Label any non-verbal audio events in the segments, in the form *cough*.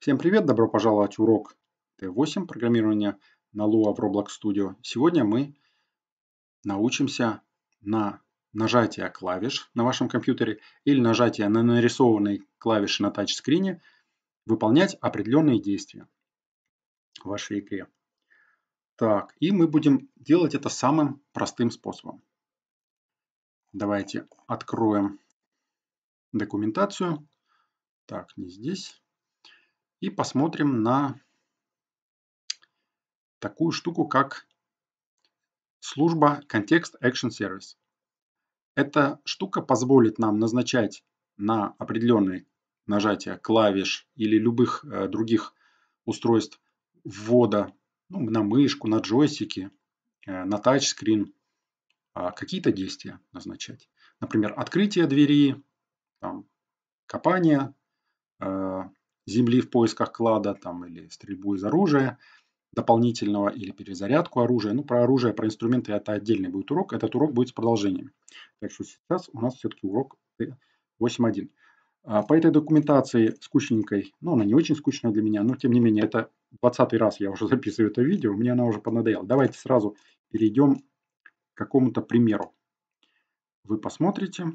Всем привет, добро пожаловать в урок Т8 программирования на Lua в Roblox Studio. Сегодня мы научимся на нажатие клавиш на вашем компьютере или нажатие на нарисованные клавиши на тачскрине выполнять определенные действия в вашей игре. Так, и мы будем делать это самым простым способом. Давайте откроем документацию. Так, не здесь. И посмотрим на такую штуку, как служба Context Action Service. Эта штука позволит нам назначать на определенные нажатия клавиш или любых э, других устройств ввода ну, на мышку, на джойстики, э, на тачскрин, э, какие-то действия назначать. Например, открытие двери, там, копание, э, земли в поисках клада там, или стрельбу из оружия дополнительного или перезарядку оружия. Ну, про оружие, про инструменты это отдельный будет урок. Этот урок будет с продолжением. Так что сейчас у нас все-таки урок 8.1. А, по этой документации скучненькой, ну, она не очень скучная для меня, но тем не менее, это 20 раз я уже *laughs* записываю это видео, мне она уже понадоела. Давайте сразу перейдем к какому-то примеру. Вы посмотрите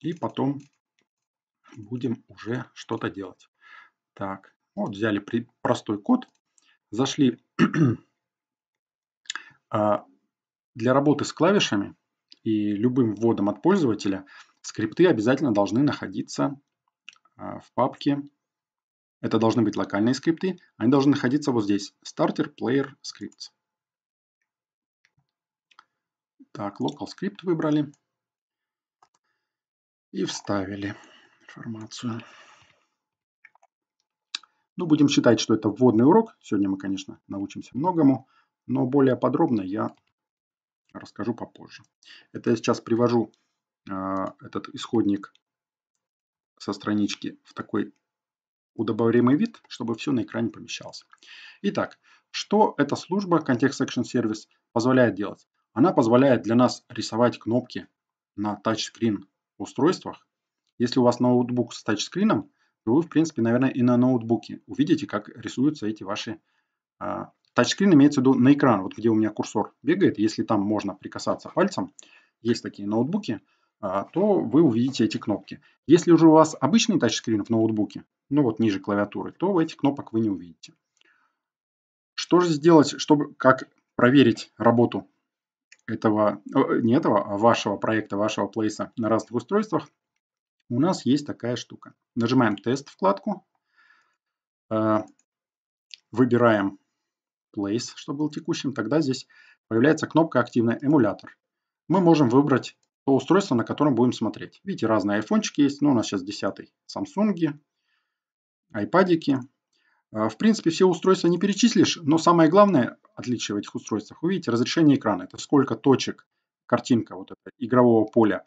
и потом будем уже что-то делать. Так, вот взяли простой код, зашли *clears throat* а, для работы с клавишами и любым вводом от пользователя скрипты обязательно должны находиться а, в папке. Это должны быть локальные скрипты. Они должны находиться вот здесь. Starter Player Scripts. Так, local script выбрали и вставили информацию. Ну, будем считать, что это вводный урок. Сегодня мы, конечно, научимся многому, но более подробно я расскажу попозже. Это я сейчас привожу э, этот исходник со странички в такой удобоваримый вид, чтобы все на экране помещалось. Итак, что эта служба Context Section Service позволяет делать? Она позволяет для нас рисовать кнопки на тачскрин устройствах. Если у вас ноутбук с тачскрином, вы, в принципе, наверное, и на ноутбуке увидите, как рисуются эти ваши... А, тачскрин имеется в виду на экран, вот где у меня курсор бегает, если там можно прикасаться пальцем, есть такие ноутбуки, а, то вы увидите эти кнопки. Если уже у вас обычный тачскрин в ноутбуке, ну вот ниже клавиатуры, то этих кнопок вы не увидите. Что же сделать, чтобы как проверить работу этого, э, не этого, а вашего проекта, вашего плейса на разных устройствах? у нас есть такая штука. Нажимаем «Тест» вкладку, э, выбираем Place, что был текущим, тогда здесь появляется кнопка «Активный эмулятор». Мы можем выбрать то устройство, на котором будем смотреть. Видите, разные айфончики есть, ну у нас сейчас 10 Samsung, айпадики. Э, в принципе, все устройства не перечислишь, но самое главное отличие в этих устройствах, вы видите разрешение экрана, это сколько точек картинка вот это игрового поля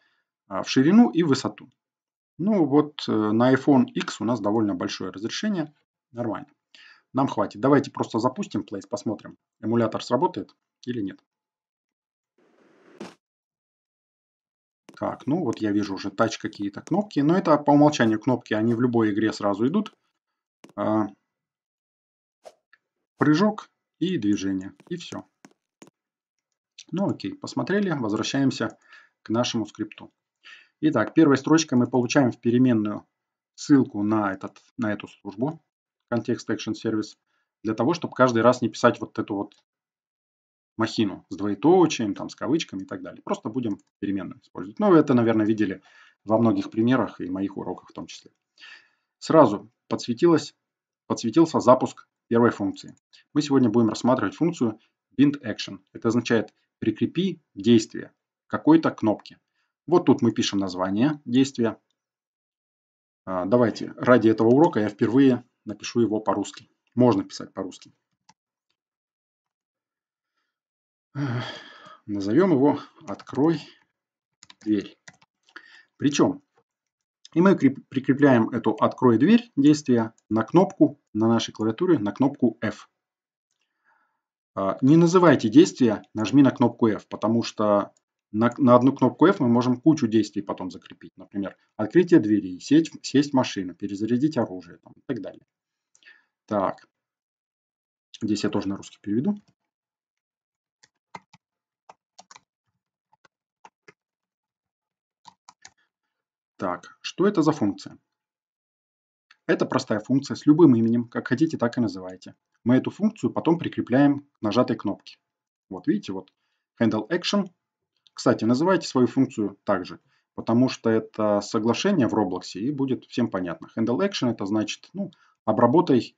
э, в ширину и высоту. Ну вот э, на iPhone X у нас довольно большое разрешение. Нормально. Нам хватит. Давайте просто запустим Place, посмотрим, эмулятор сработает или нет. Так, ну вот я вижу уже тач какие-то кнопки. Но ну, это по умолчанию кнопки, они в любой игре сразу идут. А, прыжок и движение. И все. Ну окей, посмотрели, возвращаемся к нашему скрипту. Итак, первой строчкой мы получаем в переменную ссылку на, этот, на эту службу, Context Action Service, для того, чтобы каждый раз не писать вот эту вот махину с двоеточием, там, с кавычками и так далее. Просто будем переменную использовать. Ну, это, наверное, видели во многих примерах и моих уроках в том числе. Сразу подсветилось, подсветился запуск первой функции. Мы сегодня будем рассматривать функцию bind action. Это означает прикрепи действие какой-то кнопке. Вот тут мы пишем название действия. А, давайте, ради этого урока я впервые напишу его по-русски. Можно писать по-русски. Назовем его «Открой дверь». Причем, и мы прикрепляем эту «Открой дверь» действие на кнопку на нашей клавиатуре, на кнопку F. А, не называйте действие «Нажми на кнопку F», потому что на, на одну кнопку F мы можем кучу действий потом закрепить. Например, открытие двери, сесть, сесть в машину, перезарядить оружие там, и так далее. Так. Здесь я тоже на русский переведу. Так, что это за функция? Это простая функция с любым именем, как хотите, так и называйте. Мы эту функцию потом прикрепляем к нажатой кнопке. Вот видите, вот handle action кстати, называйте свою функцию также, потому что это соглашение в Roblox и будет всем понятно. Handle action это значит, ну, обработай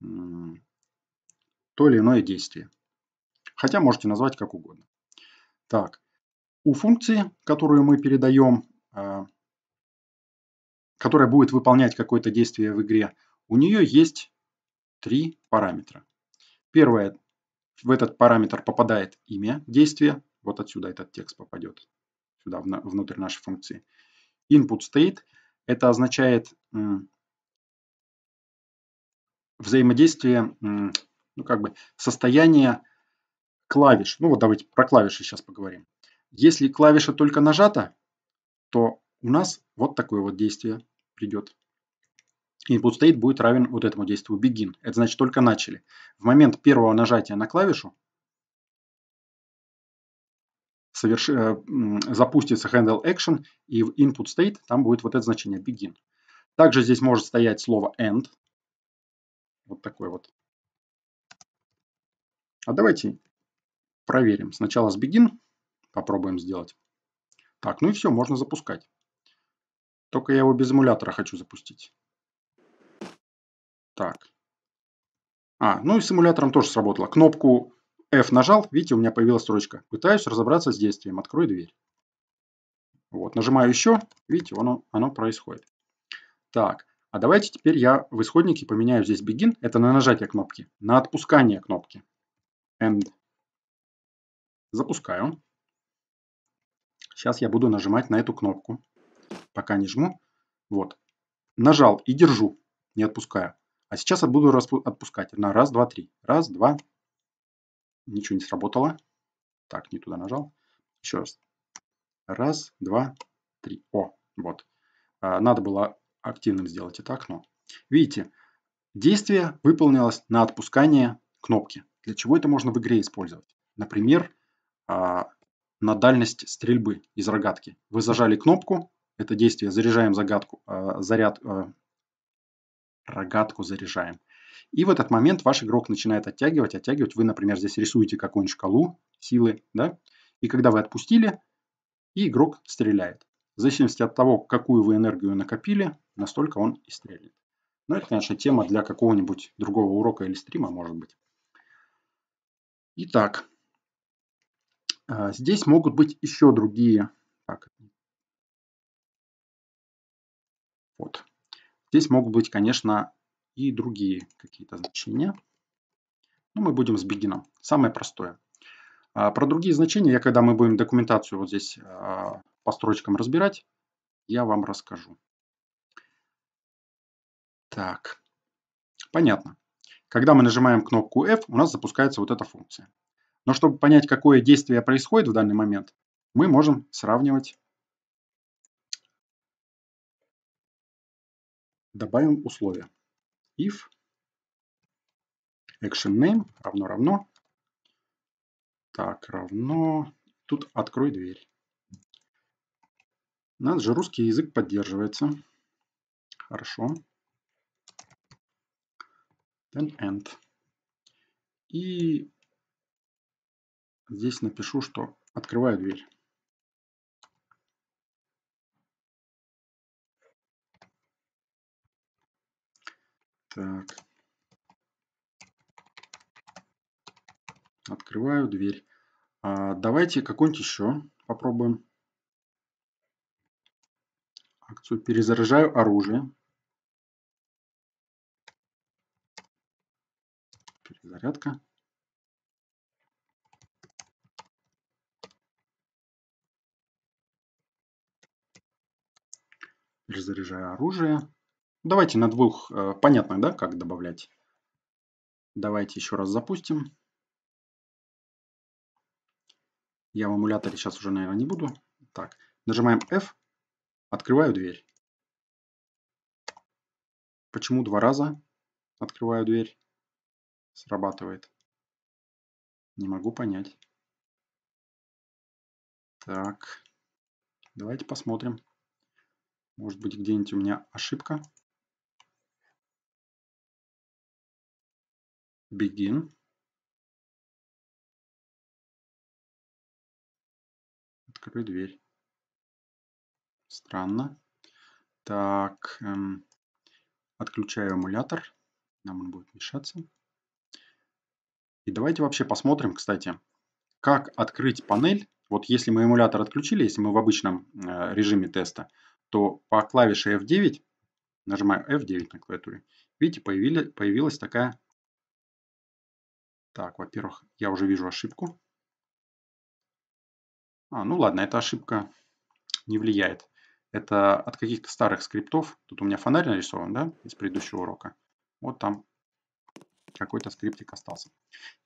то или иное действие. Хотя можете назвать как угодно. Так, у функции, которую мы передаем, э, которая будет выполнять какое-то действие в игре, у нее есть три параметра. Первое, в этот параметр попадает имя действия, вот отсюда этот текст попадет, сюда, внутрь нашей функции. Input state – это означает взаимодействие, ну как бы состояние клавиш. Ну вот давайте про клавиши сейчас поговорим. Если клавиша только нажата, то у нас вот такое вот действие придет. Input state будет равен вот этому действию begin. Это значит только начали. В момент первого нажатия на клавишу соверш... Э, запустится handle action, и в input state там будет вот это значение begin. Также здесь может стоять слово end. Вот такое вот. А давайте проверим. Сначала с begin попробуем сделать. Так, ну и все, можно запускать. Только я его без эмулятора хочу запустить. Так. А, ну и с эмулятором тоже сработало. Кнопку F нажал, видите, у меня появилась строчка. Пытаюсь разобраться с действием. Открой дверь. Вот, нажимаю еще, видите, оно, оно происходит. Так, а давайте теперь я в исходнике поменяю здесь begin, это на нажатие кнопки, на отпускание кнопки. End. Запускаю. Сейчас я буду нажимать на эту кнопку. Пока не жму. Вот. Нажал и держу, не отпускаю. А сейчас я буду отпускать на раз, два, три. Раз, два, Ничего не сработало. Так, не туда нажал. Еще раз. Раз, два, три. О, вот. А, надо было активным сделать это окно. Видите, действие выполнилось на отпускание кнопки. Для чего это можно в игре использовать? Например, а, на дальность стрельбы из рогатки. Вы зажали кнопку, это действие, заряжаем загадку, а, заряд, э, рогатку заряжаем. И в этот момент ваш игрок начинает оттягивать, оттягивать. Вы, например, здесь рисуете какую-нибудь шкалу силы, да? И когда вы отпустили, и игрок стреляет. В зависимости от того, какую вы энергию накопили, настолько он и стрелит. Но это, конечно, тема для какого-нибудь другого урока или стрима, может быть. Итак, а, здесь могут быть еще другие... Так. Вот. Здесь могут быть, конечно, и другие какие-то значения. Ну мы будем с begin. Самое простое. А, про другие значения, я когда мы будем документацию вот здесь а, по строчкам разбирать, я вам расскажу. Так, понятно. Когда мы нажимаем кнопку F, у нас запускается вот эта функция. Но чтобы понять, какое действие происходит в данный момент, мы можем сравнивать. Добавим условия if action name равно-равно. Так, равно. Тут открой дверь. У нас же русский язык поддерживается. Хорошо. Then end. И здесь напишу, что открываю дверь. Так. Открываю дверь. А, давайте какой-нибудь еще попробуем. Акцию перезаряжаю оружие. Перезарядка. Перезаряжаю оружие. Давайте на двух, э, понятно, да, как добавлять? Давайте еще раз запустим. Я в эмуляторе сейчас уже, наверное, не буду. Так, нажимаем F, открываю дверь. Почему два раза открываю дверь? Срабатывает. Не могу понять. Так, давайте посмотрим. Может быть, где-нибудь у меня ошибка. begin открой дверь странно так эм, отключаю эмулятор нам он будет мешаться и давайте вообще посмотрим кстати как открыть панель вот если мы эмулятор отключили если мы в обычном э, режиме теста то по клавише F9 нажимаю F9 на клавиатуре видите появили, появилась такая так, во-первых, я уже вижу ошибку. А, ну ладно, эта ошибка не влияет. Это от каких-то старых скриптов. Тут у меня фонарь нарисован, да, из предыдущего урока. Вот там какой-то скриптик остался.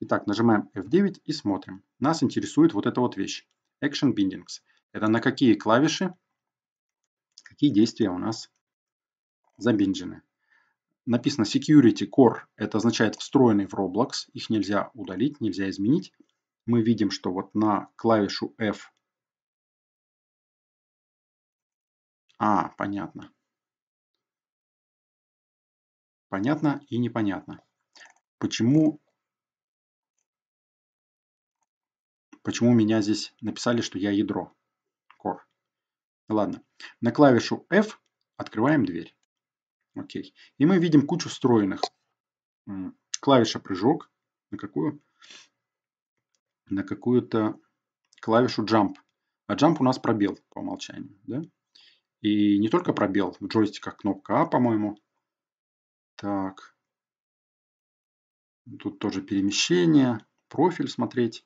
Итак, нажимаем F9 и смотрим. Нас интересует вот эта вот вещь. Action Bindings. Это на какие клавиши, какие действия у нас забинджены написано Security Core, это означает встроенный в Roblox, их нельзя удалить, нельзя изменить. Мы видим, что вот на клавишу F. А, понятно. Понятно и непонятно. Почему, почему меня здесь написали, что я ядро? Core. Ладно. На клавишу F открываем дверь. Окей. И мы видим кучу встроенных. Клавиша прыжок на какую? На какую-то клавишу jump. А jump у нас пробел по умолчанию. Да? И не только пробел, в джойстиках кнопка А, по-моему. Так. Тут тоже перемещение, профиль смотреть.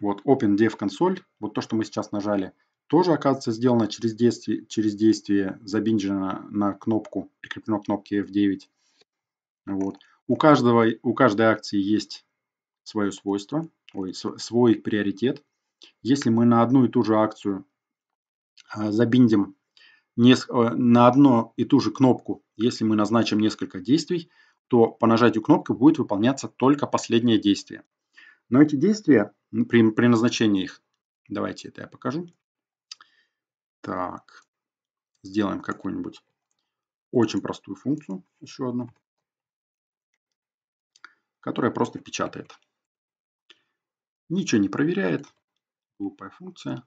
Вот Open Dev консоль. Вот то, что мы сейчас нажали – тоже, оказывается, сделано через действие, через действие забинджено на кнопку, прикреплено кнопки F9. Вот. У, каждого, у каждой акции есть свое свойство, ой, свой приоритет. Если мы на одну и ту же акцию а, забиндим э, на одну и ту же кнопку, если мы назначим несколько действий, то по нажатию кнопки будет выполняться только последнее действие. Но эти действия при, при назначении их, давайте это я покажу, так, сделаем какую-нибудь очень простую функцию, еще одну, которая просто печатает. Ничего не проверяет, глупая функция.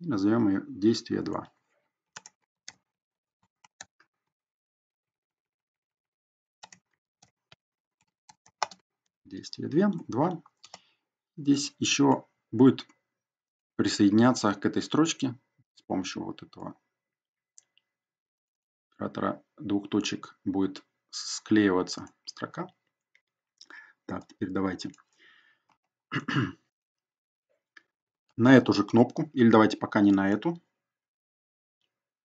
И назовем ее действие 2. Действие 2. 2. Здесь еще будет присоединяться к этой строчке с помощью вот этого оператора двух точек будет склеиваться строка. Так, теперь давайте *clears throat* на эту же кнопку, или давайте пока не на эту,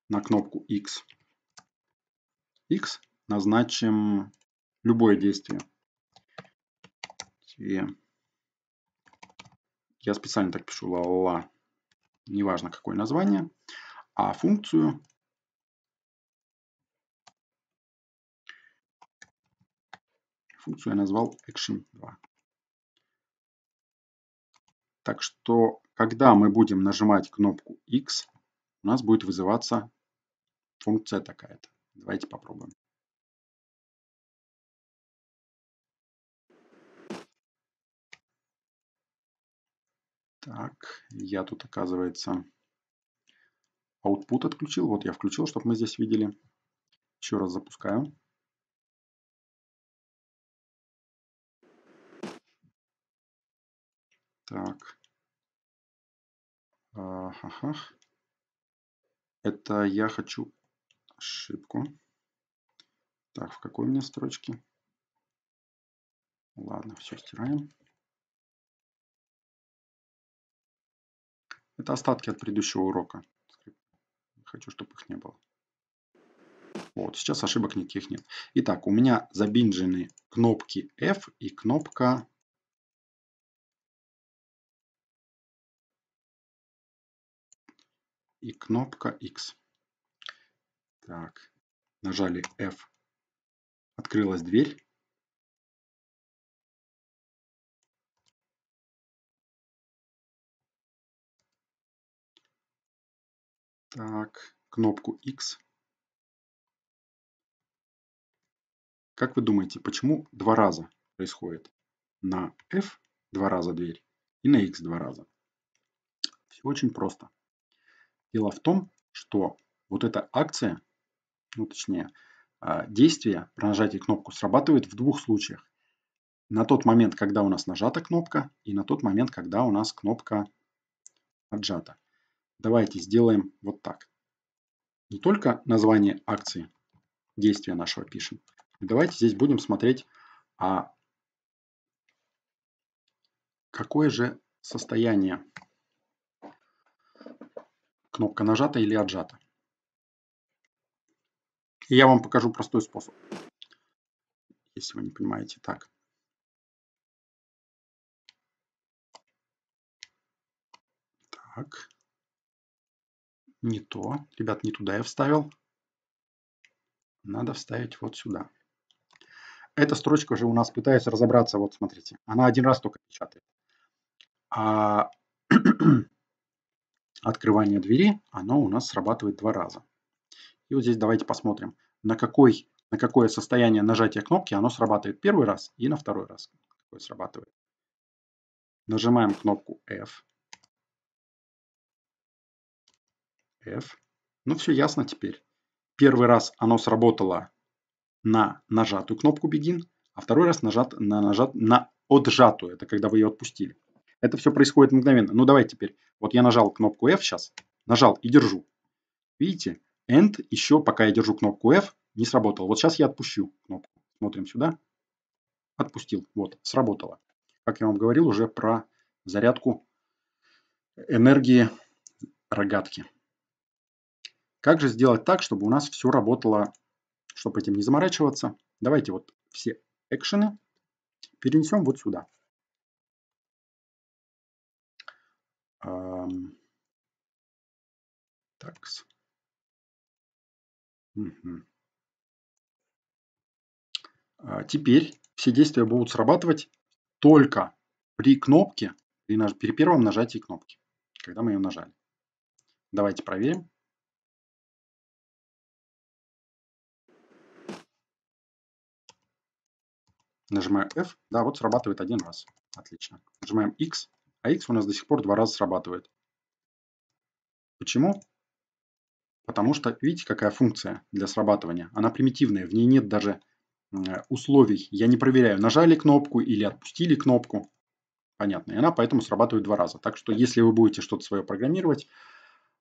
на кнопку X. X назначим любое действие. Я специально так пишу ла ла неважно какое название. А функцию функцию я назвал action2. Так что, когда мы будем нажимать кнопку X, у нас будет вызываться функция такая-то. Давайте попробуем. Так, я тут, оказывается, output отключил. Вот я включил, чтобы мы здесь видели. Еще раз запускаю. Так. Ага. Это я хочу ошибку. Так, в какой у меня строчке? Ладно, все стираем. Это остатки от предыдущего урока. Хочу, чтобы их не было. Вот, сейчас ошибок никаких нет. Итак, у меня забинжены кнопки F и кнопка и кнопка X. Так, нажали F, открылась дверь. Так, кнопку X. Как вы думаете, почему два раза происходит? На F два раза дверь и на X два раза. Все очень просто. Дело в том, что вот эта акция, ну точнее, а, действие при нажатии кнопку срабатывает в двух случаях. На тот момент, когда у нас нажата кнопка, и на тот момент, когда у нас кнопка отжата. Давайте сделаем вот так. Не только название акции, действия нашего пишем. Давайте здесь будем смотреть, а какое же состояние кнопка нажата или отжата. И я вам покажу простой способ, если вы не понимаете так. Так. Не то. Ребят, не туда я вставил. Надо вставить вот сюда. Эта строчка же у нас пытаюсь разобраться. Вот смотрите, она один раз только печатает. А *clears throat* открывание двери, оно у нас срабатывает два раза. И вот здесь давайте посмотрим, на, какой, на какое состояние нажатия кнопки оно срабатывает первый раз и на второй раз. Какое срабатывает. Нажимаем кнопку F. F. Ну, все ясно теперь. Первый раз оно сработало на нажатую кнопку Begin, а второй раз нажат, на, нажат, на отжатую. Это когда вы ее отпустили. Это все происходит мгновенно. Ну, давайте теперь. Вот я нажал кнопку F сейчас. Нажал и держу. Видите? End еще, пока я держу кнопку F, не сработал. Вот сейчас я отпущу кнопку. Смотрим сюда. Отпустил. Вот, сработало. Как я вам говорил уже про зарядку энергии рогатки. Как же сделать так, чтобы у нас все работало, чтобы этим не заморачиваться? Давайте вот все экшены перенесем вот сюда. Эм, так. Угу. А теперь все действия будут срабатывать только при кнопке, при, при первом нажатии кнопки, когда мы ее нажали. Давайте проверим. Нажимаю F. Да, вот срабатывает один раз. Отлично. Нажимаем X. А X у нас до сих пор два раза срабатывает. Почему? Потому что, видите, какая функция для срабатывания? Она примитивная, в ней нет даже условий. Я не проверяю, нажали кнопку или отпустили кнопку. Понятно. И она поэтому срабатывает два раза. Так что, если вы будете что-то свое программировать,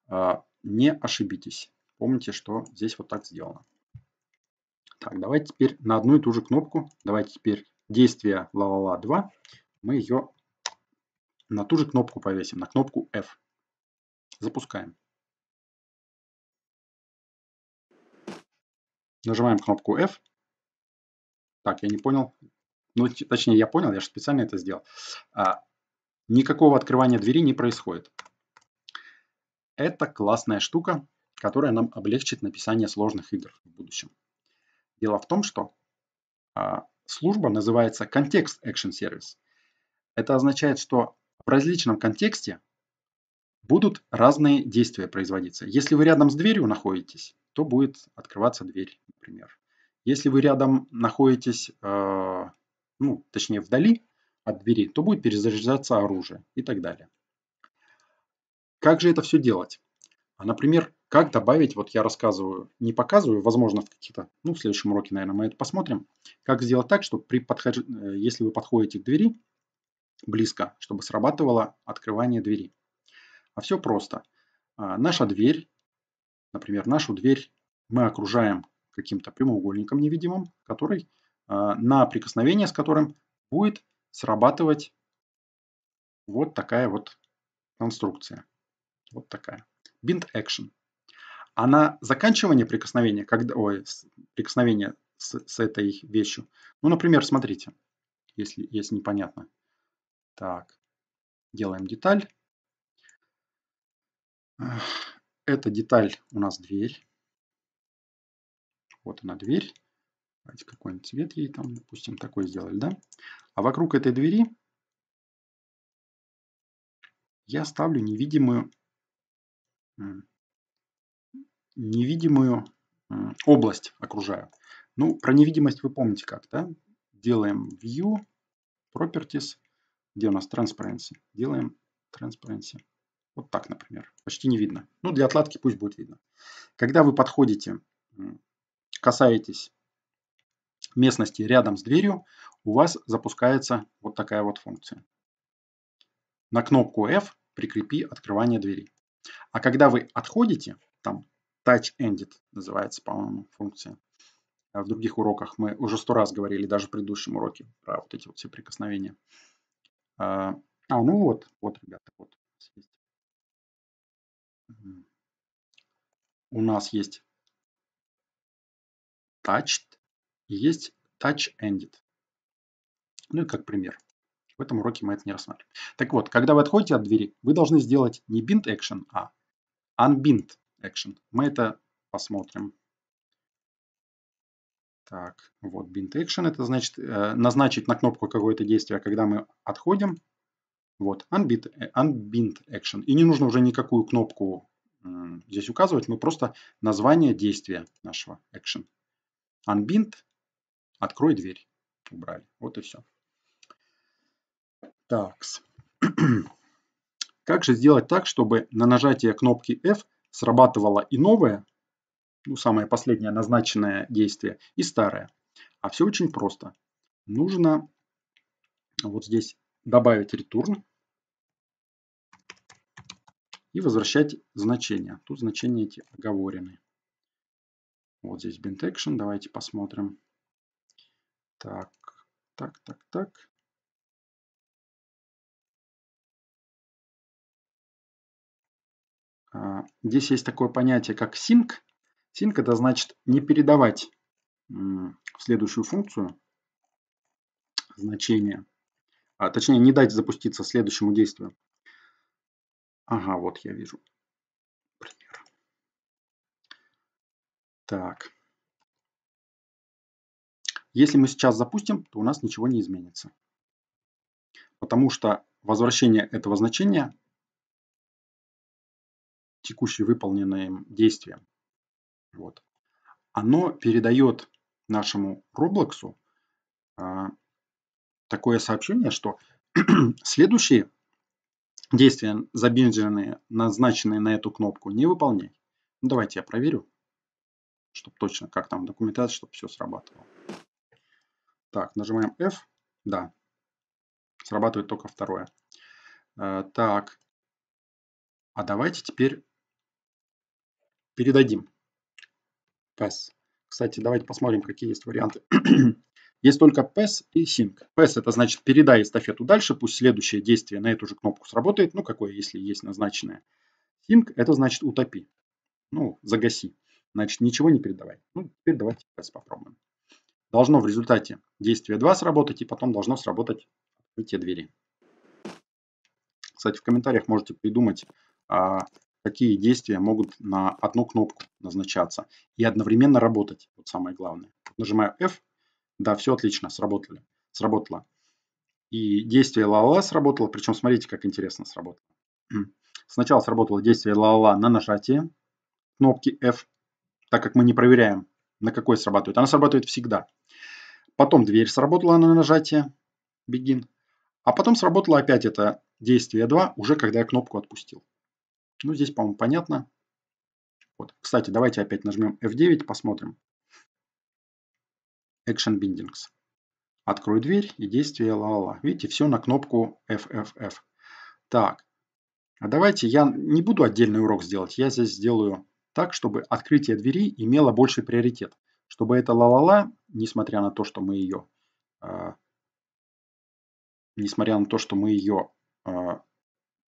а, не ошибитесь. Помните, что здесь вот так сделано. Так, давайте теперь на одну и ту же кнопку, давайте теперь действие ла-ла-ла 2, мы ее на ту же кнопку повесим, на кнопку F. Запускаем. Нажимаем кнопку F. Так, я не понял. Ну, точнее, я понял, я же специально это сделал. А, никакого открывания двери не происходит. Это классная штука, которая нам облегчит написание сложных игр в будущем. Дело в том, что а, служба называется Context Action Service. Это означает, что в различном контексте будут разные действия производиться. Если вы рядом с дверью находитесь, то будет открываться дверь, например. Если вы рядом находитесь, э, ну, точнее, вдали от двери, то будет перезаряжаться оружие и так далее. Как же это все делать? А, например, как добавить, вот я рассказываю, не показываю, возможно, в каких то ну, в следующем уроке, наверное, мы это посмотрим. Как сделать так, чтобы при подхож... Э, если вы подходите к двери близко, чтобы срабатывало открывание двери. А все просто. А, наша дверь, например, нашу дверь мы окружаем каким-то прямоугольником невидимым, который а, на прикосновение с которым будет срабатывать вот такая вот конструкция. Вот такая. Bind Action а на заканчивание прикосновения, когда, ой, прикосновения с, с этой вещью. Ну, например, смотрите, если, если непонятно. Так, делаем деталь. Эта деталь у нас дверь. Вот она дверь. Давайте какой-нибудь цвет ей там, допустим, такой сделали, да? А вокруг этой двери я ставлю невидимую невидимую область окружаю. Ну, про невидимость вы помните как, да? Делаем View, Properties, где у нас Transparency. Делаем Transparency. Вот так, например. Почти не видно. Ну, для отладки пусть будет видно. Когда вы подходите, касаетесь местности рядом с дверью, у вас запускается вот такая вот функция. На кнопку F прикрепи открывание двери. А когда вы отходите, там touch-ended называется, по-моему, функция. А в других уроках мы уже сто раз говорили, даже в предыдущем уроке, про вот эти вот все прикосновения. А, а ну вот, вот, ребята, вот. У нас есть touched и есть touch-ended. Ну и как пример. В этом уроке мы это не рассматриваем. Так вот, когда вы отходите от двери, вы должны сделать не bind action, а unbind action. Мы это посмотрим. Так, вот bind action. Это значит э, назначить на кнопку какое-то действие, а когда мы отходим. Вот, unbind, э, unbind action. И не нужно уже никакую кнопку здесь указывать. Мы просто название действия нашего action. Unbind, открой дверь. Убрали. Вот и все. Так. *clears throat* Как же сделать так, чтобы на нажатие кнопки F срабатывало и новое, ну, самое последнее назначенное действие, и старое. А все очень просто. Нужно вот здесь добавить return и возвращать значение. Тут значения эти оговорены. Вот здесь bint action. Давайте посмотрим. Так, так, так, так. А, здесь есть такое понятие, как sync. Sync – это значит не передавать в следующую функцию значение. А, точнее, не дать запуститься следующему действию. Ага, вот я вижу пример. Так. Если мы сейчас запустим, то у нас ничего не изменится. Потому что возвращение этого значения текущие выполненные действия. Вот. Оно передает нашему Roblox а, такое сообщение, что *clears throat* следующие действия, забиндженные, назначенные на эту кнопку, не выполняй. Ну, давайте я проверю, чтобы точно, как там документация, чтобы все срабатывало. Так, нажимаем F. Да, срабатывает только второе. Э, так, а давайте теперь передадим. Pass. Кстати, давайте посмотрим, какие есть варианты. *clears throat* есть только pass и sync. Pass это значит передай эстафету дальше, пусть следующее действие на эту же кнопку сработает, ну какое, если есть назначенное. Sync это значит утопи, ну загаси. Значит, ничего не передавай. Ну, теперь давайте pass попробуем. Должно в результате действия 2 сработать, и потом должно сработать открытие двери. Кстати, в комментариях можете придумать, а, какие действия могут на одну кнопку назначаться и одновременно работать. Вот самое главное. Нажимаю F. Да, все отлично, сработали, сработало. И действие ла-ла сработало, причем смотрите, как интересно сработало. Сначала сработало действие ла-ла на нажатие кнопки F, так как мы не проверяем, на какой срабатывает. Она срабатывает всегда. Потом дверь сработала на нажатие begin. А потом сработало опять это действие 2, уже когда я кнопку отпустил. Ну, здесь, по-моему, понятно. Вот. Кстати, давайте опять нажмем F9, посмотрим. Action Bindings. Открой дверь и действие ла-ла-ла. Видите, все на кнопку FFF. Так, а давайте я не буду отдельный урок сделать. Я здесь сделаю так, чтобы открытие двери имело больший приоритет. Чтобы эта ла-ла-ла, несмотря на то, что мы ее... Э, несмотря на то, что мы ее э,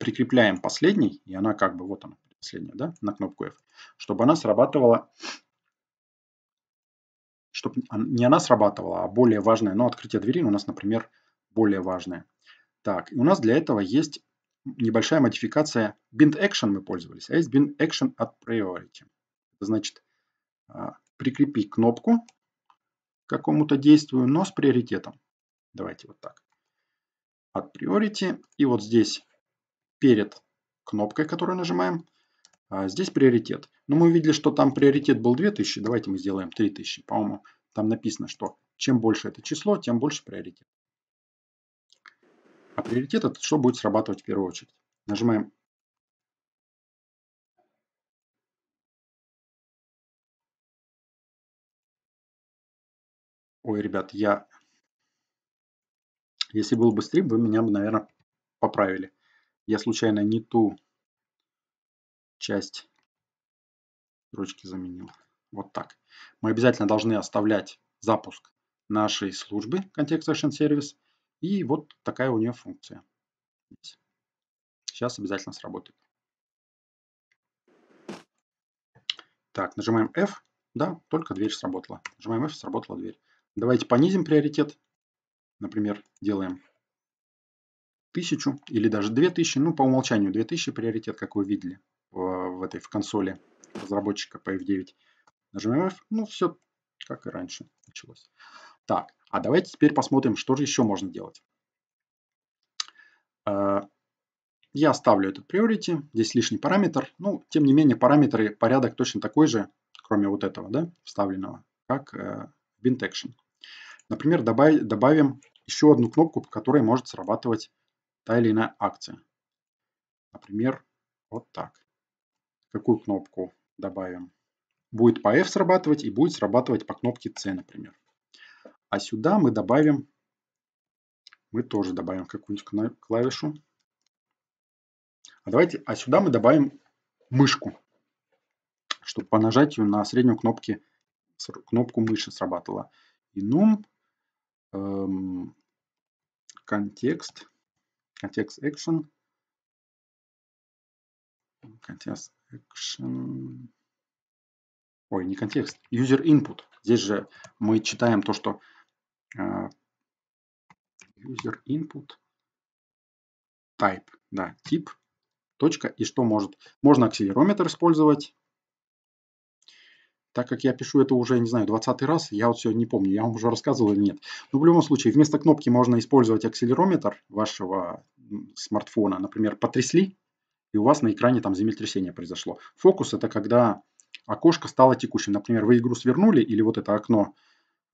прикрепляем последний, и она как бы, вот она, последняя, да, на кнопку F, чтобы она срабатывала, чтобы не она срабатывала, а более важное, но ну, открытие двери у нас, например, более важное. Так, и у нас для этого есть небольшая модификация bind action мы пользовались, а есть bind action от priority. значит, а, прикрепи кнопку к какому-то действию, но с приоритетом. Давайте вот так. От priority. И вот здесь перед кнопкой, которую нажимаем. А здесь приоритет. Но ну, мы увидели, что там приоритет был 2000. Давайте мы сделаем 3000. По-моему, там написано, что чем больше это число, тем больше приоритет. А приоритет это что будет срабатывать в первую очередь. Нажимаем Ой, ребят, я... Если был быстрее, вы меня бы, наверное, поправили я случайно не ту часть ручки заменил. Вот так. Мы обязательно должны оставлять запуск нашей службы Context Action Service. И вот такая у нее функция. Сейчас обязательно сработает. Так, нажимаем F. Да, только дверь сработала. Нажимаем F, сработала дверь. Давайте понизим приоритет. Например, делаем 1000 или даже 2000, ну по умолчанию 2000 приоритет, как вы видели в, в этой в консоли разработчика по F9. Нажимаем F, ну все как и раньше началось. Так, а давайте теперь посмотрим, что же еще можно делать. Э, я оставлю этот priority, здесь лишний параметр, ну, тем не менее, параметры, порядок точно такой же, кроме вот этого, да, вставленного, как э, Bint Action. Например, добавим еще одну кнопку, по которой может срабатывать та или иная акция. Например, вот так. Какую кнопку добавим? Будет по F срабатывать и будет срабатывать по кнопке C, например. А сюда мы добавим, мы тоже добавим какую-нибудь клавишу. А давайте, а сюда мы добавим мышку, чтобы по нажатию на среднюю кнопки, кнопку мыши срабатывала. Enum, эм, контекст, контекст action. Контекст action. Ой, не контекст, user input. Здесь же мы читаем то, что user э, input type, да, тип, точка, и что может. Можно акселерометр использовать. Так как я пишу это уже, не знаю, 20 раз, я вот все не помню, я вам уже рассказывал или нет. Но в любом случае, вместо кнопки можно использовать акселерометр вашего смартфона, например, потрясли, и у вас на экране там землетрясение произошло. Фокус – это когда окошко стало текущим. Например, вы игру свернули или вот это окно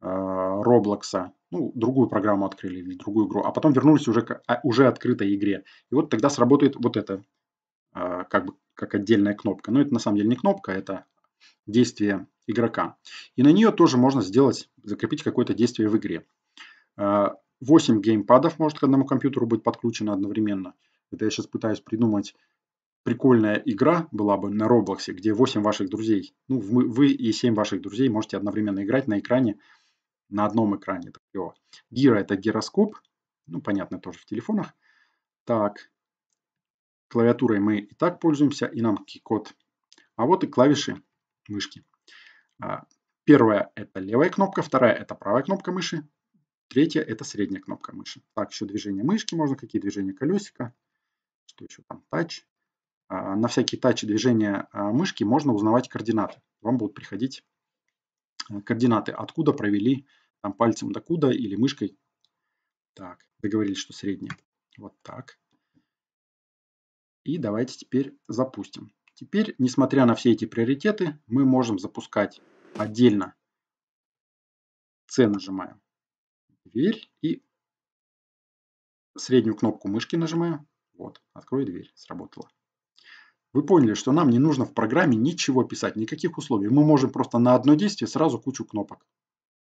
э, Roblox, ну, другую программу открыли или другую игру, а потом вернулись уже к а, уже открытой игре. И вот тогда сработает вот это, э, как бы как отдельная кнопка. Но это на самом деле не кнопка, это действие игрока. И на нее тоже можно сделать, закрепить какое-то действие в игре. Э, 8 геймпадов может к одному компьютеру быть подключено одновременно. Это я сейчас пытаюсь придумать. Прикольная игра была бы на Роблоксе, где 8 ваших друзей, ну, вы и 7 ваших друзей можете одновременно играть на экране, на одном экране. Гира – это гироскоп, ну, понятно, тоже в телефонах. Так, клавиатурой мы и так пользуемся, и нам код. А вот и клавиши мышки. А, первая – это левая кнопка, вторая – это правая кнопка мыши, Третье – это средняя кнопка мыши. Так, еще движение мышки можно, какие движения колесика. Что еще там? Тач. А, на всякие тачи движения а, мышки можно узнавать координаты. Вам будут приходить э, координаты, откуда провели там пальцем докуда или мышкой. Так, договорились, что средняя. Вот так. И давайте теперь запустим. Теперь, несмотря на все эти приоритеты, мы можем запускать отдельно C нажимаем дверь и среднюю кнопку мышки нажимаю. Вот, открою дверь, сработало. Вы поняли, что нам не нужно в программе ничего писать, никаких условий. Мы можем просто на одно действие сразу кучу кнопок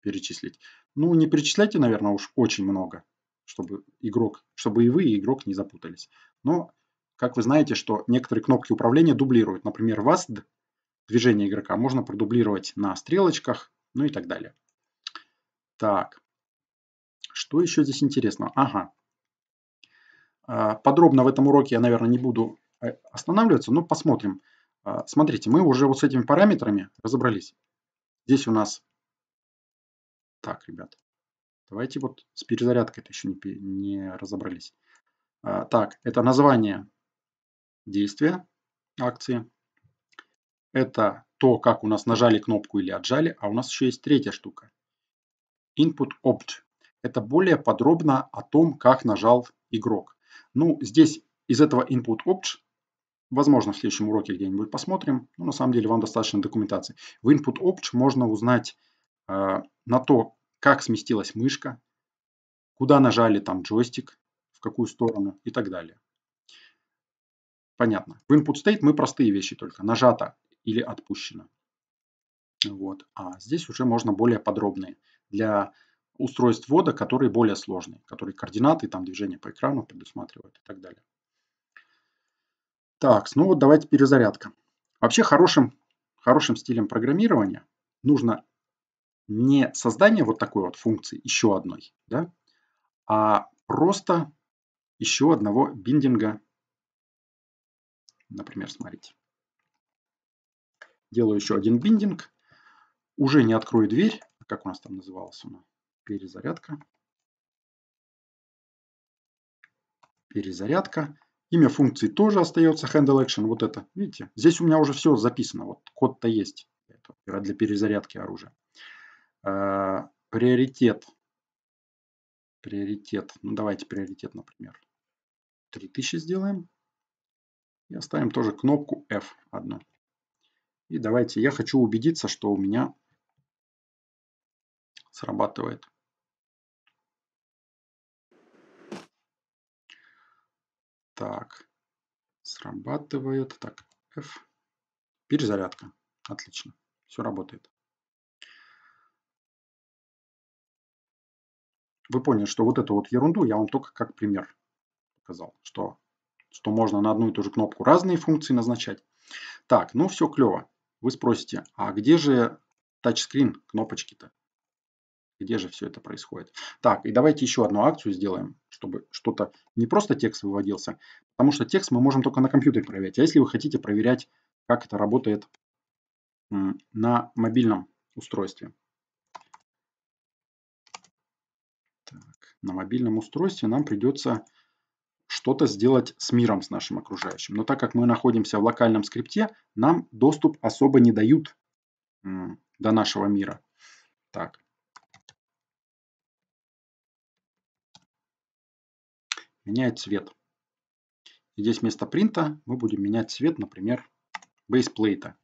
перечислить. Ну, не перечисляйте, наверное, уж очень много, чтобы игрок, чтобы и вы, и игрок не запутались. Но, как вы знаете, что некоторые кнопки управления дублируют. Например, VASD, движение игрока, можно продублировать на стрелочках, ну и так далее. Так, что еще здесь интересного? Ага. А, подробно в этом уроке я, наверное, не буду э, останавливаться, но посмотрим. А, смотрите, мы уже вот с этими параметрами разобрались. Здесь у нас... Так, ребят, давайте вот с перезарядкой это еще не, не разобрались. А, так, это название действия акции. Это то, как у нас нажали кнопку или отжали. А у нас еще есть третья штука. Input Object это более подробно о том, как нажал игрок. Ну, здесь из этого input opt, возможно, в следующем уроке где-нибудь посмотрим, но ну, на самом деле вам достаточно документации. В input opt можно узнать э, на то, как сместилась мышка, куда нажали там джойстик, в какую сторону и так далее. Понятно. В input state мы простые вещи только. Нажато или отпущено. Вот. А здесь уже можно более подробные. Для устройств ввода, которые более сложные, которые координаты, там движение по экрану предусматривают и так далее. Так, ну вот давайте перезарядка. Вообще хорошим, хорошим стилем программирования нужно не создание вот такой вот функции, еще одной, да, а просто еще одного биндинга. Например, смотрите. Делаю еще один биндинг. Уже не открою дверь, как у нас там называлась перезарядка, перезарядка. Имя функции тоже остается handle action, вот это, видите, здесь у меня уже все записано, вот код-то есть для перезарядки оружия. А, приоритет. Приоритет. Ну, давайте приоритет, например. 3000 сделаем. И оставим тоже кнопку F одну. И давайте, я хочу убедиться, что у меня срабатывает Так, срабатывает. Так, F. Перезарядка. Отлично. Все работает. Вы поняли, что вот эту вот ерунду я вам только как пример показал, что, что можно на одну и ту же кнопку разные функции назначать. Так, ну все клево. Вы спросите, а где же тачскрин кнопочки-то? Где же все это происходит? Так, и давайте еще одну акцию сделаем, чтобы что-то не просто текст выводился, потому что текст мы можем только на компьютере проверять. А если вы хотите проверять, как это работает на мобильном устройстве. Так, на мобильном устройстве нам придется что-то сделать с миром, с нашим окружающим. Но так как мы находимся в локальном скрипте, нам доступ особо не дают до нашего мира. Так, меняет цвет. И здесь вместо принта мы будем менять цвет, например, бейсплейта,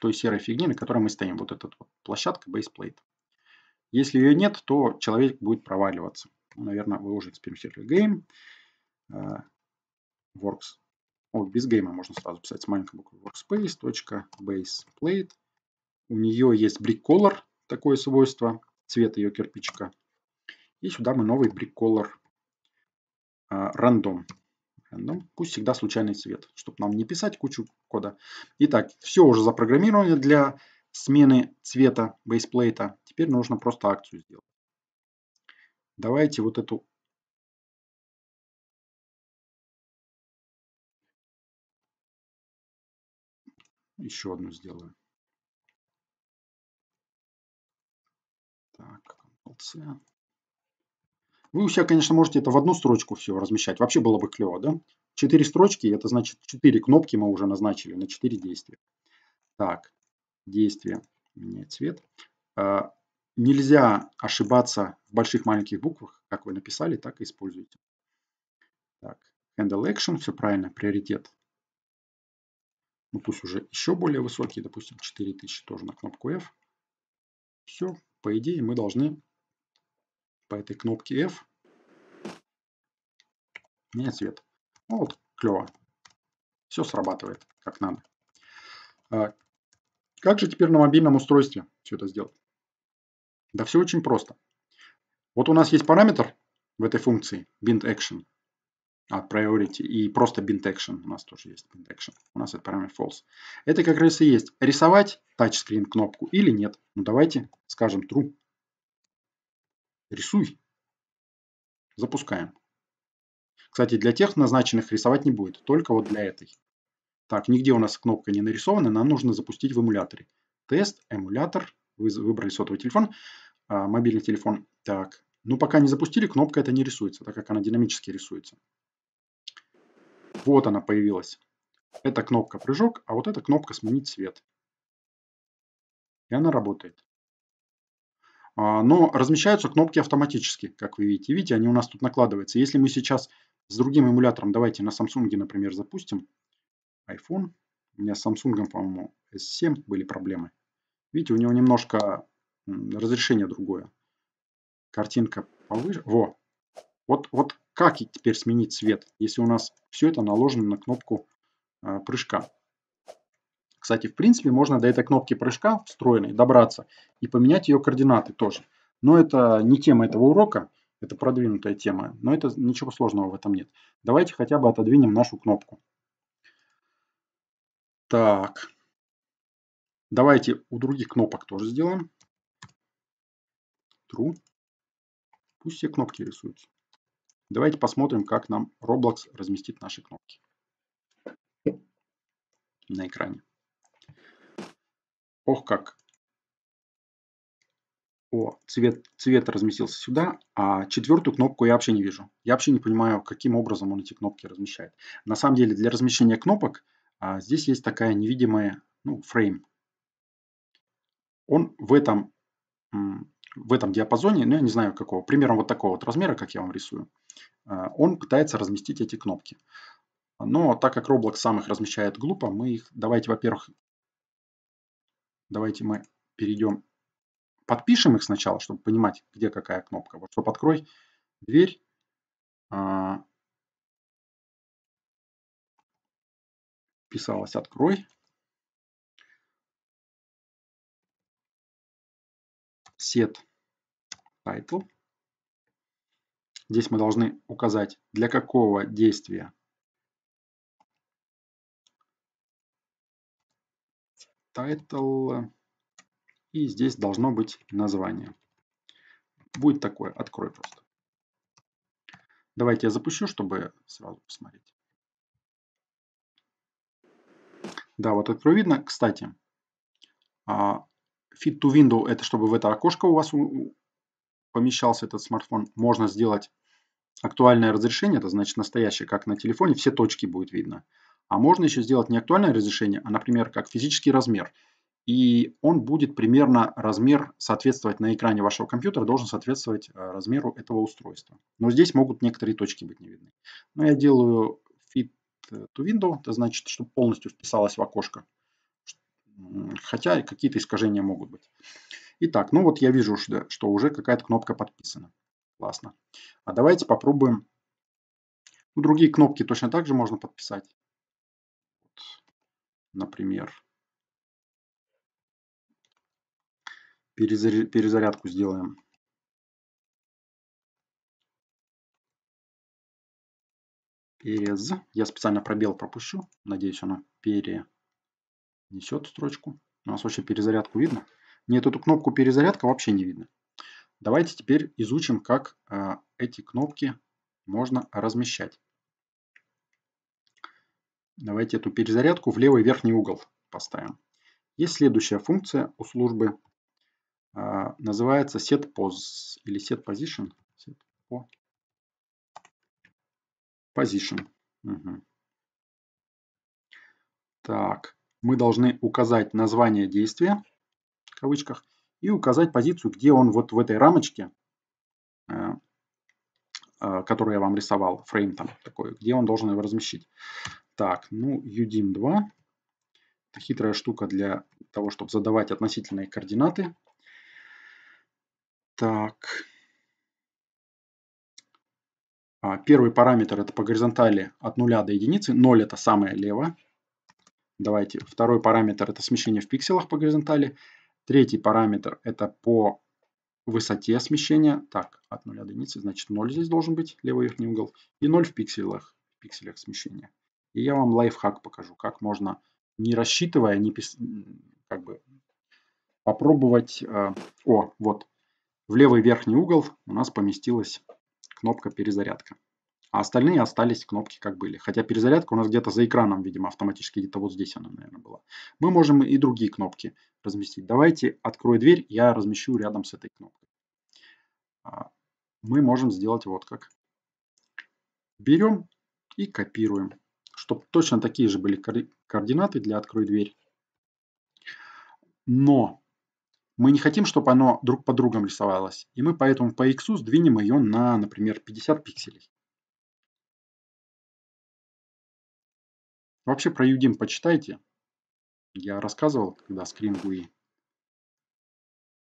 той серой фигни, на которой мы стоим. Вот эта вот площадка бейсплейт. Если ее нет, то человек будет проваливаться. Ну, наверное, вы уже экспериментировали game. Э, works. О, без гейма можно сразу писать с маленькой буквы workspace.baseplate. У нее есть brick color, такое свойство, цвет ее кирпичика. И сюда мы новый brick color Э, рандом. рандом. Ну, пусть всегда случайный цвет, чтобы нам не писать кучу кода. Итак, все уже запрограммировано для смены цвета бейсплейта. Теперь нужно просто акцию сделать. Давайте вот эту еще одну сделаем. Так, LC. Вы у себя, конечно, можете это в одну строчку все размещать. Вообще было бы клево, да? Четыре строчки, это значит четыре кнопки мы уже назначили на четыре действия. Так, действие, менять цвет. А, нельзя ошибаться в больших маленьких буквах, как вы написали, так и используйте. Так, handle action, все правильно, приоритет. Ну пусть уже еще более высокий, допустим, 4000 тоже на кнопку F. Все, по идее мы должны по этой кнопке F. меня цвет. Ну, вот, клево. Все срабатывает как надо. А, как же теперь на мобильном устройстве все это сделать? Да все очень просто. Вот у нас есть параметр в этой функции bind action от а, priority и просто bind action у нас тоже есть bind action. У нас это параметр false. Это как раз и есть рисовать тачскрин кнопку или нет. Ну давайте скажем true. Рисуй. Запускаем. Кстати, для тех назначенных рисовать не будет, только вот для этой. Так, нигде у нас кнопка не нарисована, нам нужно запустить в эмуляторе. Тест, эмулятор, вы выбрали сотовый телефон, а, мобильный телефон. Так, ну пока не запустили, кнопка это не рисуется, так как она динамически рисуется. Вот она появилась. Это кнопка прыжок, а вот эта кнопка сменить цвет. И она работает. А, но размещаются кнопки автоматически, как вы видите. Видите, они у нас тут накладываются. Если мы сейчас с другим эмулятором, давайте на Samsung, например, запустим iPhone. У меня с Samsung, по-моему, S7 были проблемы. Видите, у него немножко разрешение другое. Картинка повыше. Во! Вот, вот как теперь сменить цвет, если у нас все это наложено на кнопку а, прыжка. Кстати, в принципе, можно до этой кнопки прыжка встроенной добраться и поменять ее координаты тоже. Но это не тема этого урока, это продвинутая тема, но это ничего сложного в этом нет. Давайте хотя бы отодвинем нашу кнопку. Так, давайте у других кнопок тоже сделаем. True. Пусть все кнопки рисуются. Давайте посмотрим, как нам Roblox разместит наши кнопки на экране. Ох как! О, цвет, цвет разместился сюда, а четвертую кнопку я вообще не вижу. Я вообще не понимаю, каким образом он эти кнопки размещает. На самом деле для размещения кнопок а, здесь есть такая невидимая, ну, фрейм. Он в этом, в этом диапазоне, ну, я не знаю какого, примерно вот такого вот размера, как я вам рисую, а, он пытается разместить эти кнопки. Но так как Roblox сам их размещает глупо, мы их давайте, во-первых, Давайте мы перейдем, подпишем их сначала, чтобы понимать, где какая кнопка. Вот, чтобы открой дверь. А, писалось «Открой». set title. Здесь мы должны указать, для какого действия title. И здесь должно быть название. Будет такое, открой просто. Давайте я запущу, чтобы сразу посмотреть. Да, вот открою видно. Кстати, а, Fit to Window это чтобы в это окошко у вас помещался этот смартфон. Можно сделать актуальное разрешение, это значит настоящее, как на телефоне, все точки будет видно. А можно еще сделать не актуальное разрешение, а, например, как физический размер. И он будет примерно размер соответствовать на экране вашего компьютера, должен соответствовать э, размеру этого устройства. Но здесь могут некоторые точки быть не видны. Но я делаю fit to window, это значит, что полностью вписалось в окошко. Хотя какие-то искажения могут быть. Итак, ну вот я вижу, что уже какая-то кнопка подписана. Классно. А давайте попробуем. Ну, другие кнопки точно так же можно подписать например. Перезарядку сделаем. Перез. Я специально пробел пропущу. Надеюсь, она перенесет строчку. У нас вообще перезарядку видно. Нет, эту кнопку перезарядка вообще не видно. Давайте теперь изучим, как э, эти кнопки можно размещать. Давайте эту перезарядку в левый верхний угол поставим. Есть следующая функция у службы. А, называется setPose или setPosition. Set position. Угу. Так, мы должны указать название действия в кавычках и указать позицию, где он вот в этой рамочке Э, который я вам рисовал, фрейм там такой, где он должен его размещить. Так, ну, UDIM 2. Это хитрая штука для того, чтобы задавать относительные координаты. Так. А, первый параметр это по горизонтали от 0 до единицы. 0 это самое лево. Давайте. Второй параметр это смещение в пикселах по горизонтали. Третий параметр это по высоте смещения, так, от 0 до единицы, значит 0 здесь должен быть, левый верхний угол, и 0 в пикселях, в пикселях смещения. И я вам лайфхак покажу, как можно, не рассчитывая, не пис... как бы попробовать... Э, о, вот, в левый верхний угол у нас поместилась кнопка перезарядка а остальные остались кнопки как были. Хотя перезарядка у нас где-то за экраном, видимо, автоматически где-то вот здесь она, наверное, была. Мы можем и другие кнопки разместить. Давайте открою дверь, я размещу рядом с этой кнопкой. А, мы можем сделать вот как. Берем и копируем, чтобы точно такие же были координаты для «Открой дверь». Но мы не хотим, чтобы оно друг под другом рисовалось. И мы поэтому по X сдвинем ее на, например, 50 пикселей. Вообще про Юдин почитайте. Я рассказывал, когда скрин GUI.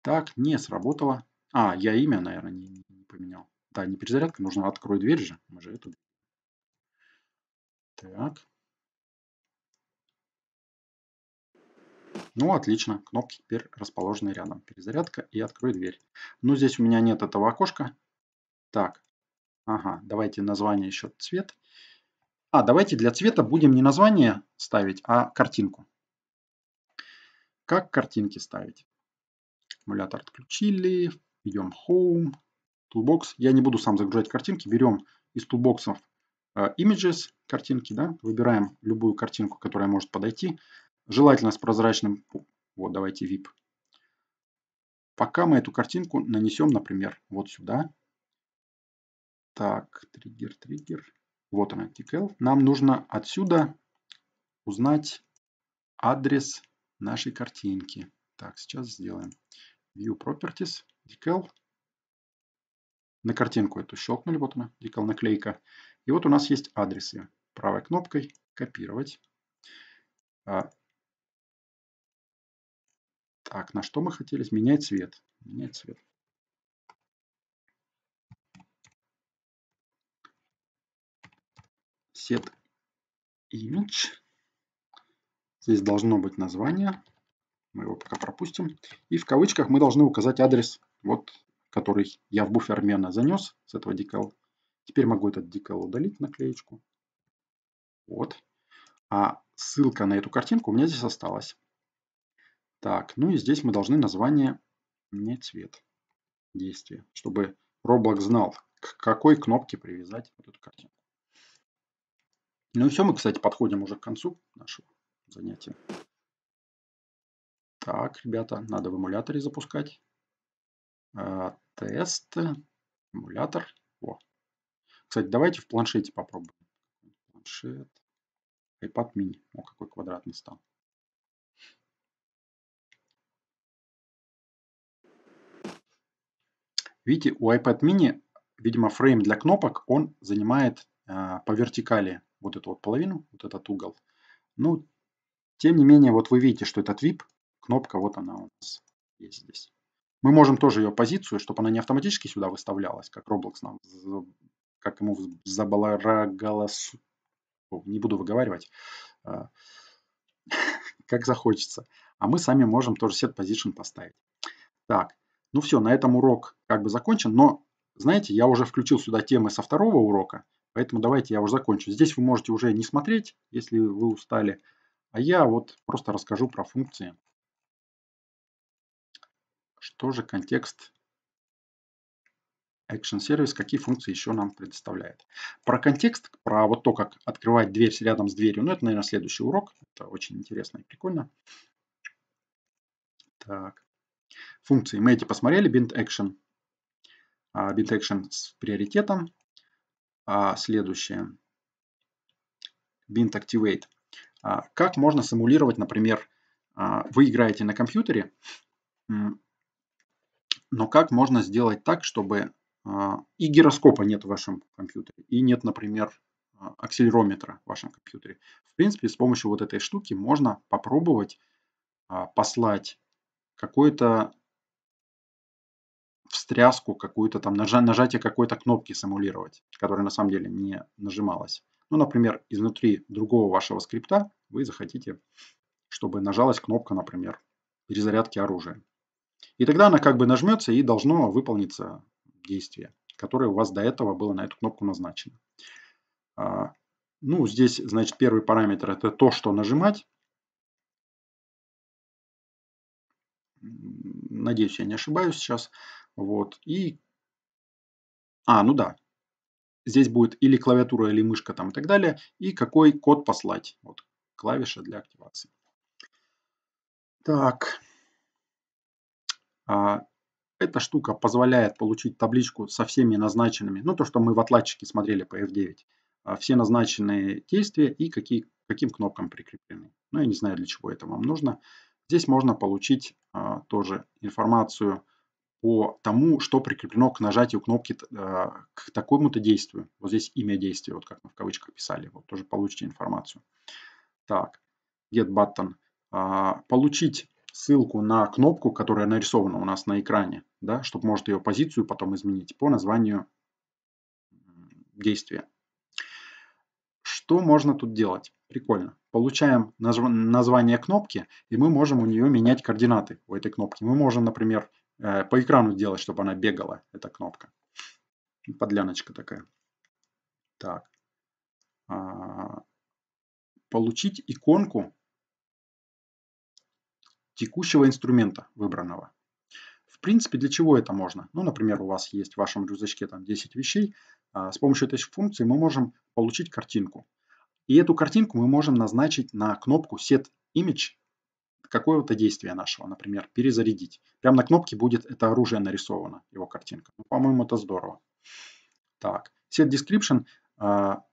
Так, не сработало. А, я имя, наверное, не, не поменял. Да, не перезарядка, нужно открой дверь же. Мы же эту. Так. Ну, отлично. Кнопки теперь расположены рядом. Перезарядка и открой дверь. Ну, здесь у меня нет этого окошка. Так. Ага, давайте название еще цвет. А, давайте для цвета будем не название ставить, а картинку. Как картинки ставить? Эмулятор отключили. Идем Home. Toolbox. Я не буду сам загружать картинки. Берем из тулбоксов э, Images, картинки. да, Выбираем любую картинку, которая может подойти. Желательно с прозрачным... Вот, давайте VIP. Пока мы эту картинку нанесем, например, вот сюда. Так, триггер, триггер. Вот она, TCL. Нам нужно отсюда узнать адрес нашей картинки. Так, сейчас сделаем. View Properties, decal. На картинку эту щелкнули, вот она, decal наклейка. И вот у нас есть адресы. Правой кнопкой копировать. А, так, на что мы хотели? Менять цвет. Менять цвет. set image. Здесь должно быть название. Мы его пока пропустим. И в кавычках мы должны указать адрес, вот, который я в буфер мена занес с этого декал. Теперь могу этот декал удалить, наклеечку. Вот. А ссылка на эту картинку у меня здесь осталась. Так, ну и здесь мы должны название, не цвет, действия, чтобы Roblox знал, к какой кнопке привязать вот эту картинку. Ну и все, мы, кстати, подходим уже к концу нашего занятия. Так, ребята, надо в эмуляторе запускать. А, тест, эмулятор. О. Кстати, давайте в планшете попробуем. Планшет. iPad mini. О, какой квадратный стал. Видите, у iPad mini, видимо, фрейм для кнопок, он занимает э, по вертикали вот эту вот половину, вот этот угол. Ну, тем не менее, вот вы видите, что этот VIP, кнопка вот она у нас есть здесь. Мы можем тоже ее позицию, чтобы она не автоматически сюда выставлялась, как Roblox нам, как ему забалагалось, не буду выговаривать, а, *laughs* как захочется. А мы сами можем тоже set position поставить. Так, ну все, на этом урок как бы закончен, но, знаете, я уже включил сюда темы со второго урока, Поэтому давайте я уже закончу. Здесь вы можете уже не смотреть, если вы устали. А я вот просто расскажу про функции. Что же контекст Action Service, какие функции еще нам предоставляет. Про контекст, про вот то, как открывать дверь рядом с дверью, ну это, наверное, следующий урок. Это очень интересно и прикольно. Так. Функции мы эти посмотрели, bind action. А, bind action с приоритетом а, следующее. Bint Activate. А, как можно симулировать, например, а, вы играете на компьютере, но как можно сделать так, чтобы а, и гироскопа нет в вашем компьютере, и нет, например, а, акселерометра в вашем компьютере. В принципе, с помощью вот этой штуки можно попробовать а, послать какое-то встряску какую-то там, нажа нажатие какой-то кнопки симулировать, которая на самом деле не нажималась. Ну, например, изнутри другого вашего скрипта вы захотите, чтобы нажалась кнопка, например, перезарядки оружия. И тогда она как бы нажмется и должно выполниться действие, которое у вас до этого было на эту кнопку назначено. А, ну, здесь, значит, первый параметр – это то, что нажимать. Надеюсь, я не ошибаюсь сейчас. Вот, и... А, ну да. Здесь будет или клавиатура, или мышка там и так далее. И какой код послать. Вот, клавиша для активации. Так. А, эта штука позволяет получить табличку со всеми назначенными, ну то, что мы в отладчике смотрели по F9, а, все назначенные действия и какие, каким кнопкам прикреплены. Ну, я не знаю, для чего это вам нужно. Здесь можно получить а, тоже информацию, по тому, что прикреплено к нажатию кнопки э, к такому-то действию. Вот здесь имя действия, вот как мы в кавычках писали. Вот тоже получите информацию. Так, get button. А, получить ссылку на кнопку, которая нарисована у нас на экране, да, чтобы может ее позицию потом изменить по названию действия. Что можно тут делать? Прикольно. Получаем наз... название кнопки, и мы можем у нее менять координаты у этой кнопки. Мы можем, например, Э, по экрану делать, чтобы она бегала, эта кнопка. Подляночка такая. Так. А, получить иконку текущего инструмента выбранного. В принципе, для чего это можно? Ну, например, у вас есть в вашем рюкзачке там 10 вещей. А, с помощью этой функции мы можем получить картинку. И эту картинку мы можем назначить на кнопку Set Image какое-то действие нашего, например, перезарядить. Прямо на кнопке будет это оружие нарисовано, его картинка. Ну, По-моему, это здорово. Так, set description а,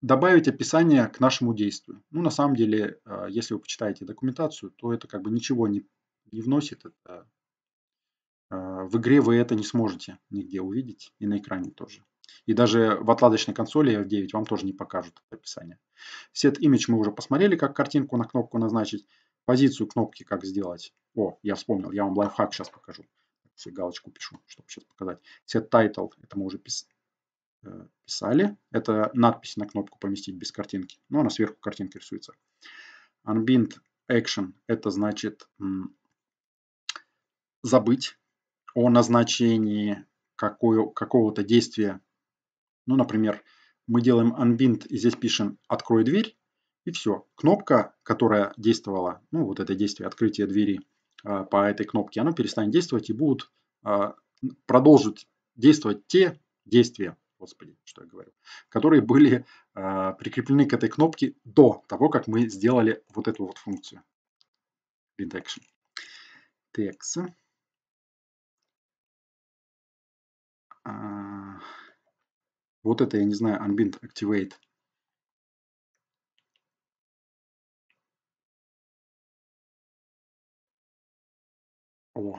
добавить описание к нашему действию. Ну, на самом деле, а, если вы почитаете документацию, то это как бы ничего не, не вносит. Это, а, в игре вы это не сможете нигде увидеть, и на экране тоже. И даже в отладочной консоли F9 вам тоже не покажут это описание. Set image мы уже посмотрели, как картинку на кнопку назначить позицию кнопки как сделать. О, я вспомнил, я вам лайфхак сейчас покажу. Все, галочку пишу, чтобы сейчас показать. Set title, это мы уже пис... Э, писали. Это надпись на кнопку поместить без картинки. Но ну, она сверху картинка рисуется. Unbind action, это значит забыть о назначении какого-то действия. Ну, например, мы делаем unbind и здесь пишем «открой дверь», и все. Кнопка, которая действовала, ну вот это действие открытия двери а, по этой кнопке, она перестанет действовать и будут а, продолжить действовать те действия, господи, что я говорю, которые были а, прикреплены к этой кнопке до того, как мы сделали вот эту вот функцию. action Текст. Вот это, я не знаю, unbind activate О.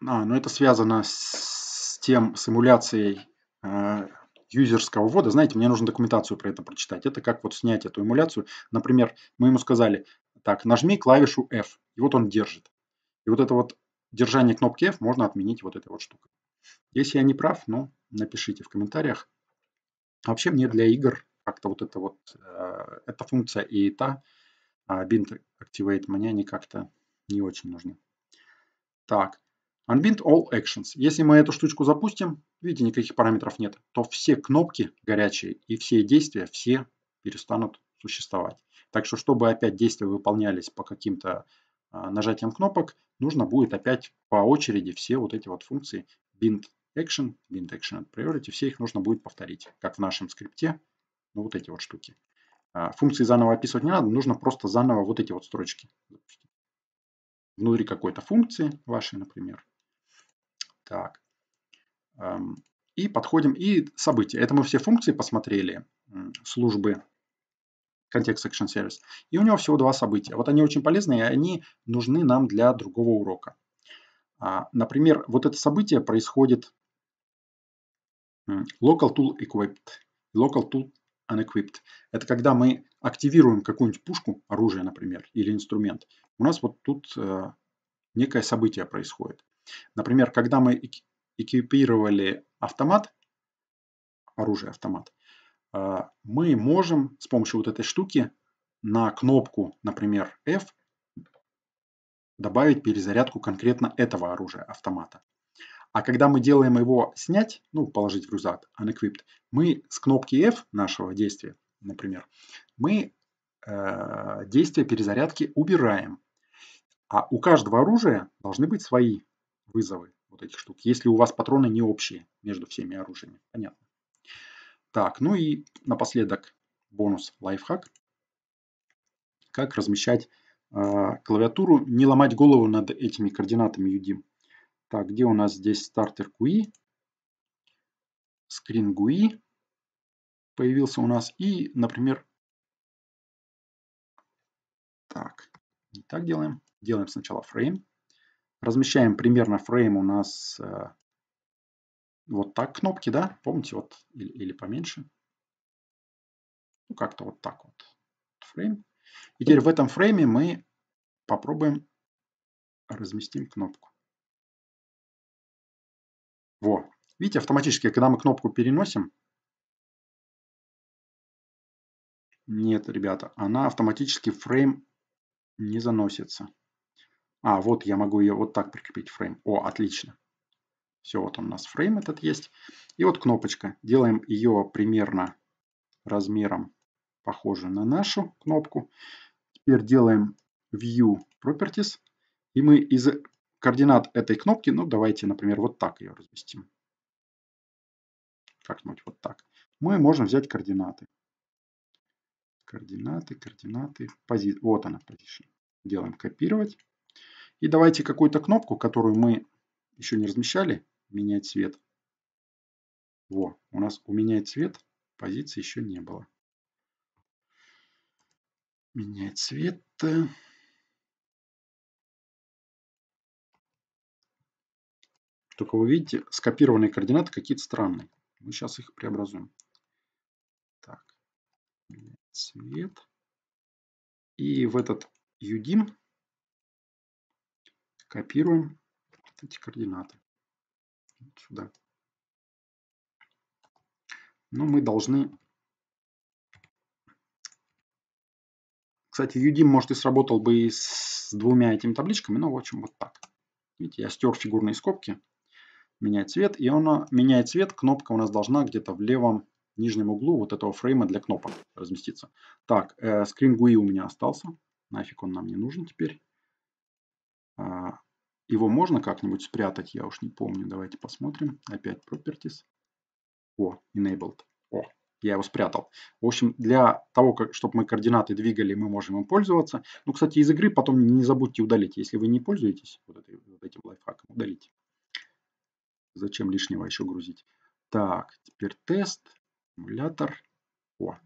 А, ну это связано с тем, с эмуляцией э, юзерского ввода. Знаете, мне нужно документацию про это прочитать. Это как вот снять эту эмуляцию. Например, мы ему сказали, так, нажми клавишу F, и вот он держит. И вот это вот держание кнопки F можно отменить вот этой вот штукой. Если я не прав, ну, напишите в комментариях. Вообще мне для игр как-то вот эта вот, э, эта функция и та а bind activate мне они как-то не очень нужны. Так, unbind all actions. Если мы эту штучку запустим, видите, никаких параметров нет, то все кнопки горячие и все действия, все перестанут существовать. Так что, чтобы опять действия выполнялись по каким-то а, нажатием кнопок, нужно будет опять по очереди все вот эти вот функции bind action, bind action at priority, все их нужно будет повторить, как в нашем скрипте, ну вот эти вот штуки. А, функции заново описывать не надо, нужно просто заново вот эти вот строчки Внутри какой-то функции вашей, например. Так. Эм, и подходим, и события. Это мы все функции посмотрели, службы Context Action Service. И у него всего два события. Вот они очень полезны, и они нужны нам для другого урока. А, например, вот это событие происходит Local Tool Equipped, Local Tool unequipped. Это когда мы активируем какую-нибудь пушку, оружие, например, или инструмент. У нас вот тут э, некое событие происходит. Например, когда мы экипировали автомат, оружие автомат, э, мы можем с помощью вот этой штуки на кнопку, например, F добавить перезарядку конкретно этого оружия, автомата. А когда мы делаем его снять, ну, положить в рюкзак, unequipped, мы с кнопки F нашего действия, например, мы э, действие перезарядки убираем. А у каждого оружия должны быть свои вызовы вот этих штук, если у вас патроны не общие между всеми оружиями. Понятно. Так, ну и напоследок бонус лайфхак. Как размещать э, клавиатуру, не ломать голову над этими координатами UDIM. Так, где у нас здесь стартер GUI, Screen GUI появился у нас. И, например, так, не так делаем. Делаем сначала фрейм. Размещаем примерно фрейм у нас э, вот так кнопки, да? Помните, вот, или, или поменьше. Ну, как-то вот так вот. Фрейм. И теперь в этом фрейме мы попробуем разместим кнопку. Во. Видите, автоматически, когда мы кнопку переносим, нет, ребята, она автоматически в фрейм не заносится. А, вот я могу ее вот так прикрепить фрейм. О, отлично. Все, вот он у нас фрейм этот есть. И вот кнопочка. Делаем ее примерно размером похожую на нашу кнопку. Теперь делаем View Properties. И мы из координат этой кнопки, ну давайте, например, вот так ее разместим. Как-нибудь вот так. Мы можем взять координаты. Координаты, координаты, пози... вот она, position. Делаем копировать. И давайте какую-то кнопку, которую мы еще не размещали, менять цвет. Во, у нас у менять цвет позиции еще не было. Менять цвет. Только вы видите, скопированные координаты какие-то странные. Мы сейчас их преобразуем. Так, цвет. И в этот UDIM копируем вот эти координаты. Вот сюда. Но мы должны... Кстати, UDIM, может, и сработал бы и с двумя этими табличками, но, в общем, вот так. Видите, я стер фигурные скобки менять цвет. И он меняет цвет, кнопка у нас должна где-то в левом нижнем углу вот этого фрейма для кнопок разместиться. Так, э, скрин GUI у меня остался. Нафиг он нам не нужен теперь. Э, его можно как-нибудь спрятать, я уж не помню. Давайте посмотрим. Опять Properties. О, Enabled. О, я его спрятал. В общем, для того, как, чтобы мы координаты двигали, мы можем им пользоваться. Ну, кстати, из игры потом не забудьте удалить. Если вы не пользуетесь вот, этой, вот этим лайфхаком, удалите. Зачем лишнего еще грузить? Так, теперь тест, эмулятор. О,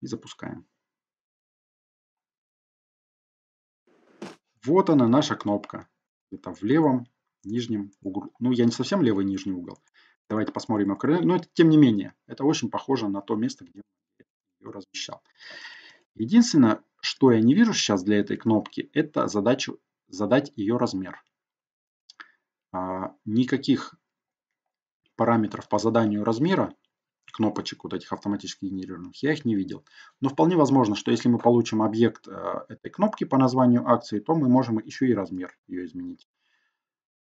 и запускаем. Вот она, наша кнопка. Это в левом нижнем углу. Ну, я не совсем левый нижний угол. Давайте посмотрим ее Но это, тем не менее, это очень похоже на то место, где я ее размещал. Единственное, что я не вижу сейчас для этой кнопки, это задачу задать ее размер. А, никаких параметров по заданию размера кнопочек вот этих автоматически генерированных, я их не видел. Но вполне возможно, что если мы получим объект э, этой кнопки по названию акции, то мы можем еще и размер ее изменить.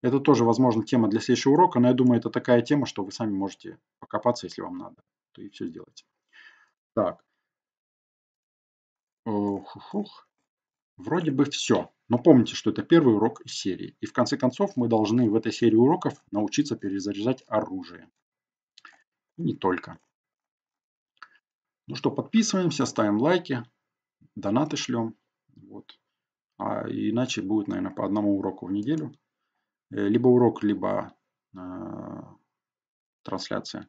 Это тоже, возможно, тема для следующего урока, но я думаю, это такая тема, что вы сами можете покопаться, если вам надо, то и все сделать. Так. Ох, ох, ох. Вроде бы все. Но помните, что это первый урок из серии, и в конце концов мы должны в этой серии уроков научиться перезаряжать оружие. И не только. Ну что, подписываемся, ставим лайки, донаты шлем. Вот. А иначе будет, наверное, по одному уроку в неделю. Э, либо урок, либо э, трансляция.